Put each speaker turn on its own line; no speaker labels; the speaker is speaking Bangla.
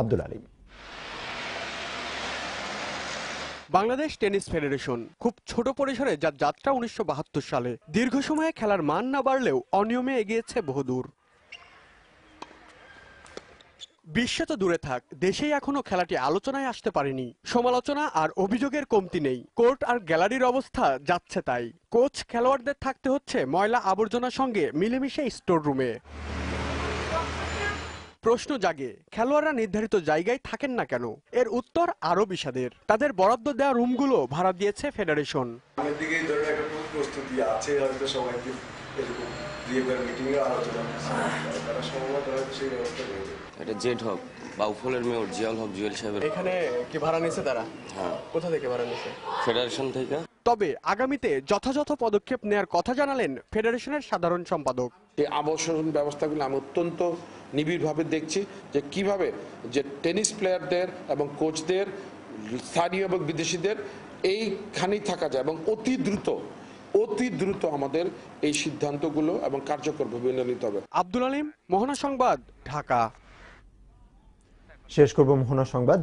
আব্দুল আলিম বাংলাদেশ টেনিস ফেডারেশন খুব ছোট পরিসরে যার যাত্রা উনিশশো সালে দীর্ঘ সময়ে খেলার মান না বাড়লেও অনিয়মে এগিয়েছে বহুদূর বিশ্ব তো দূরে থাক দেশেই এখনো খেলাটি আলোচনায় আসতে পারেনি সমালোচনা আর অভিযোগের কমতি নেই কোর্ট আর গ্যালারির অবস্থা যাচ্ছে তাই কোচ খেলোয়াড়দের থাকতে হচ্ছে ময়লা আবর্জনার সঙ্গে মিলেমিশে স্টোর রুমে প্রশ্ন জাগে খেলোয়াড়রা নির্ধারিত জায়গায় থাকেন না কেন এর উত্তর আরো বিষাদের তাদের বরাদ্দ দেওয়া রুমগুলো ভাড়া দিয়েছে ফেডারেশন
এটা হক বাউফলের মেয়র হক জুয়েল এখানে
কি ভাড়া নিয়েছে তারা হ্যাঁ। কোথা থেকে ভাড়া নিয়েছে
ফেডারেশন থেকে
তবে আগামীতে যথাযথ পদক্ষেপ নেয়ার কথা জানালেন ফেডারেশনের সাধারণ সম্পাদক
এই আবাসন ব্যবস্থাগুলো আমি অত্যন্ত নিবিড়ভাবে দেখছি যে কিভাবে যে টেনিস প্লেয়ারদের এবং কোচদের স্থানীয় এবং বিদেশিদের এইখানেই থাকা যায় এবং অতি দ্রুত অতি দ্রুত আমাদের এই সিদ্ধান্তগুলো এবং কার্যকরভাবে নিতে হবে আব্দুল আলিম মোহনা সংবাদ ঢাকা
শেষ করব মোহনা সংবাদ